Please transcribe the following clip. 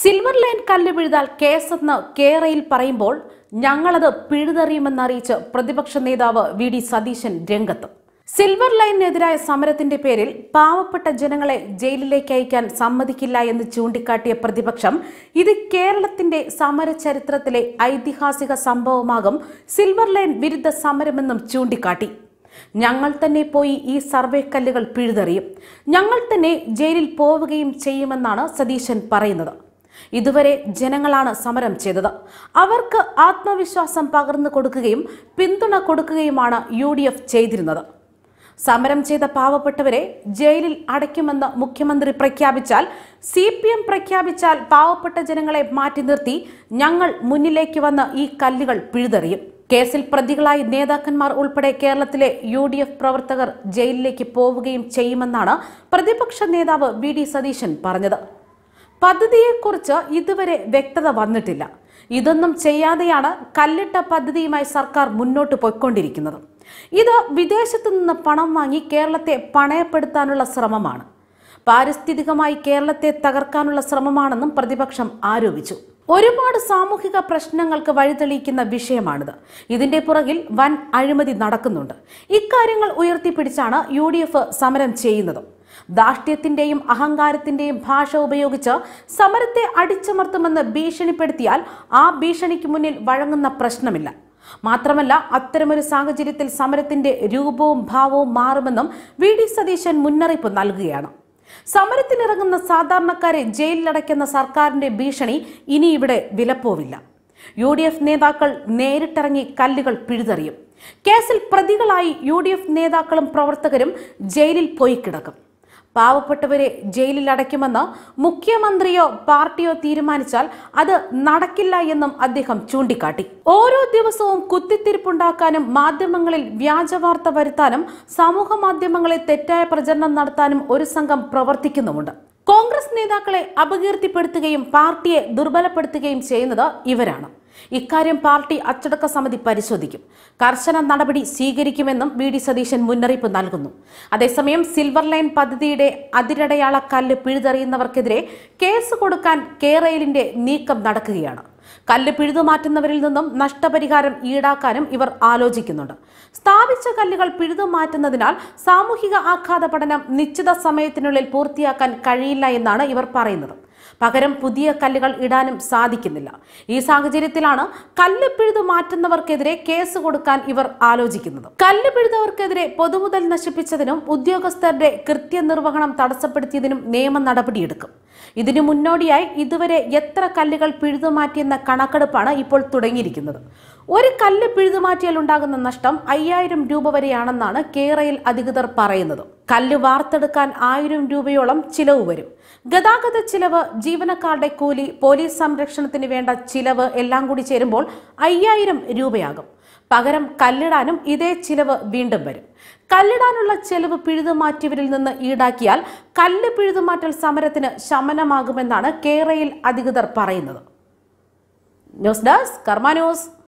silver line കല്ല് പിഴുതാൽ കേസെന്ന് കേരയിൽ പറയുമ്പോൾ ഞങ്ങളത് അറിയിച്ച് പ്രതിപക്ഷ നേതാവ് വി ഡി സതീശൻ രംഗത്ത് സിൽവർ ലൈനിനെതിരായ സമരത്തിന്റെ പേരിൽ പാവപ്പെട്ട ജനങ്ങളെ ജയിലിലേക്ക് അയക്കാൻ സമ്മതിക്കില്ല എന്ന് ചൂണ്ടിക്കാട്ടിയ പ്രതിപക്ഷം ഇത് കേരളത്തിന്റെ സമരചരിത്രത്തിലെ ഐതിഹാസിക സംഭവമാകും സിൽവർ ലൈൻ വിരുദ്ധ സമരമെന്നും ചൂണ്ടിക്കാട്ടി ഞങ്ങൾ തന്നെ പോയി ഈ സർവേ കല്ലുകൾ പിഴുതെറിയും ഞങ്ങൾ തന്നെ ജയിലിൽ പോവുകയും ചെയ്യുമെന്നാണ് സതീശൻ പറയുന്നത് ഇതുവരെ ജനങ്ങളാണ് സമരം ചെയ്തത് അവർക്ക് ആത്മവിശ്വാസം പകർന്നു കൊടുക്കുകയും പിന്തുണ കൊടുക്കുകയുമാണ് യു ചെയ്തിരുന്നത് സമരം ചെയ്ത പാവപ്പെട്ടവരെ ജയിലിൽ അടയ്ക്കുമെന്ന് മുഖ്യമന്ത്രി പ്രഖ്യാപിച്ചാൽ സി പി എം പ്രഖ്യാപിച്ചാൽ പാവപ്പെട്ട ജനങ്ങളെ മാറ്റി നിർത്തി ഞങ്ങൾ മുന്നിലേക്ക് വന്ന് ഈ കല്ലുകൾ പിഴുതെറിയും കേസിൽ പ്രതികളായി നേതാക്കന്മാർ ഉൾപ്പെടെ കേരളത്തിലെ യു ഡി എഫ് പ്രവർത്തകർ ജയിലിലേക്ക് പോവുകയും ചെയ്യുമെന്നാണ് പ്രതിപക്ഷ നേതാവ് വി ഡി സതീശൻ പറഞ്ഞത് പദ്ധതിയെക്കുറിച്ച് ഇതുവരെ വ്യക്തത വന്നിട്ടില്ല ഇതൊന്നും ചെയ്യാതെയാണ് കല്ലിട്ട പദ്ധതിയുമായി സർക്കാർ മുന്നോട്ട് പോയിക്കൊണ്ടിരിക്കുന്നത് ഇത് വിദേശത്തു നിന്ന് പണം വാങ്ങി കേരളത്തെ പണയപ്പെടുത്താനുള്ള ശ്രമമാണ് പാരിസ്ഥിതികമായി കേരളത്തെ തകർക്കാനുള്ള ശ്രമമാണെന്നും പ്രതിപക്ഷം ആരോപിച്ചു ഒരുപാട് സാമൂഹിക പ്രശ്നങ്ങൾക്ക് വഴിതെളിയിക്കുന്ന വിഷയമാണിത് ഇതിന്റെ പുറകിൽ വൻ അഴിമതി നടക്കുന്നുണ്ട് ഇക്കാര്യങ്ങൾ ഉയർത്തിപ്പിടിച്ചാണ് യു ഡി എഫ് സമരം ചെയ്യുന്നതും ധാർഷ്ട്യത്തിന്റെയും അഹങ്കാരത്തിന്റെയും ഭാഷ ഉപയോഗിച്ച് സമരത്തെ അടിച്ചമർത്തുമെന്ന് ഭീഷണിപ്പെടുത്തിയാൽ ആ ഭീഷണിക്ക് മുന്നിൽ വഴങ്ങുന്ന പ്രശ്നമില്ല മാത്രമല്ല അത്തരമൊരു സാഹചര്യത്തിൽ സമരത്തിന്റെ രൂപവും ഭാവവും മാറുമെന്നും വി ഡി സതീശൻ മുന്നറിയിപ്പ് നൽകുകയാണ് സമരത്തിനിറങ്ങുന്ന സാധാരണക്കാരെ ജയിലിലടയ്ക്കുന്ന സർക്കാരിന്റെ ഭീഷണി ഇനി ഇവിടെ വിലപ്പോവില്ല യു ഡി എഫ് നേതാക്കൾ നേരിട്ടിറങ്ങി കല്ലുകൾ പിഴുതെറിയും കേസിൽ പ്രതികളായി യു ഡി എഫ് നേതാക്കളും പ്രവർത്തകരും ജയിലിൽ പോയി കിടക്കും പാവപ്പെട്ടവരെ ജയിലിൽ അടയ്ക്കുമെന്ന് മുഖ്യമന്ത്രിയോ പാർട്ടിയോ തീരുമാനിച്ചാൽ അത് നടക്കില്ല എന്നും അദ്ദേഹം ചൂണ്ടിക്കാട്ടി ഓരോ ദിവസവും കുത്തിത്തിരിപ്പുണ്ടാക്കാനും മാധ്യമങ്ങളിൽ വ്യാജവാർത്ത വരുത്താനും സമൂഹ മാധ്യമങ്ങളെ തെറ്റായ പ്രചരണം നടത്താനും ഒരു സംഘം പ്രവർത്തിക്കുന്നുമുണ്ട് കോൺഗ്രസ് നേതാക്കളെ അപകീർത്തിപ്പെടുത്തുകയും പാർട്ടിയെ ദുർബലപ്പെടുത്തുകയും ചെയ്യുന്നത് ഇവരാണ് ഇക്കാര്യം പാർട്ടി അച്ചടക്ക സമിതി പരിശോധിക്കും കർശന നടപടി സ്വീകരിക്കുമെന്നും വി ഡി സതീശൻ മുന്നറിയിപ്പ് നൽകുന്നു അതേസമയം സിൽവർ ലൈൻ പദ്ധതിയുടെ അതിരടയാള കല്ല് പിഴുതെറിയുന്നവർക്കെതിരെ കേസ് കൊടുക്കാൻ കേരളിന്റെ നീക്കം നടക്കുകയാണ് കല്ല് പിഴുതുമാറ്റുന്നവരിൽ നിന്നും നഷ്ടപരിഹാരം ഈടാക്കാനും ഇവർ ആലോചിക്കുന്നുണ്ട് സ്ഥാപിച്ച കല്ലുകൾ പിഴുതുമാറ്റുന്നതിനാൽ സാമൂഹിക ആഘാത പഠനം നിശ്ചിത സമയത്തിനുള്ളിൽ പൂർത്തിയാക്കാൻ കഴിയില്ല എന്നാണ് ഇവർ പറയുന്നത് പകരം പുതിയ കല്ലുകൾ ഇടാനും സാധിക്കുന്നില്ല ഈ സാഹചര്യത്തിലാണ് കല്ല് പിഴുതു മാറ്റുന്നവർക്കെതിരെ കേസ് കൊടുക്കാൻ ഇവർ ആലോചിക്കുന്നത് കല്ല് പിഴുതവർക്കെതിരെ പൊതുമുതൽ നശിപ്പിച്ചതിനും ഉദ്യോഗസ്ഥരുടെ കൃത്യനിർവഹണം തടസ്സപ്പെടുത്തിയതിനും നിയമ നടപടിയെടുക്കും ഇതിനു മുന്നോടിയായി ഇതുവരെ എത്ര കല്ലുകൾ പിഴുതുമാറ്റിയെന്ന കണക്കെടുപ്പാണ് ഇപ്പോൾ തുടങ്ങിയിരിക്കുന്നത് ഒരു കല്ല് പിഴുതുമാറ്റിയാൽ ഉണ്ടാകുന്ന നഷ്ടം അയ്യായിരം രൂപ വരെയാണെന്നാണ് കേരയിൽ അധികൃതർ പറയുന്നത് കല്ല് വാർത്തെടുക്കാൻ ആയിരം രൂപയോളം ചിലവ് വരും ഗതാഗത ചിലവ് ജീവനക്കാരുടെ കൂലി പോലീസ് സംരക്ഷണത്തിന് വേണ്ട ചിലവ് എല്ലാം കൂടി ചേരുമ്പോൾ അയ്യായിരം രൂപയാകും പകരം കല്ലിടാനും ഇതേ ചിലവ് വീണ്ടും വരും കല്ലിടാനുള്ള ചെലവ് പിഴുതുമാറ്റിയവരിൽ നിന്ന് ഈടാക്കിയാൽ കല്ല് പിഴുതുമാറ്റൽ സമരത്തിന് ശമനമാകുമെന്നാണ് കേരയിൽ അധികൃതർ പറയുന്നത് ന്യൂസ് ഡെസ്ക്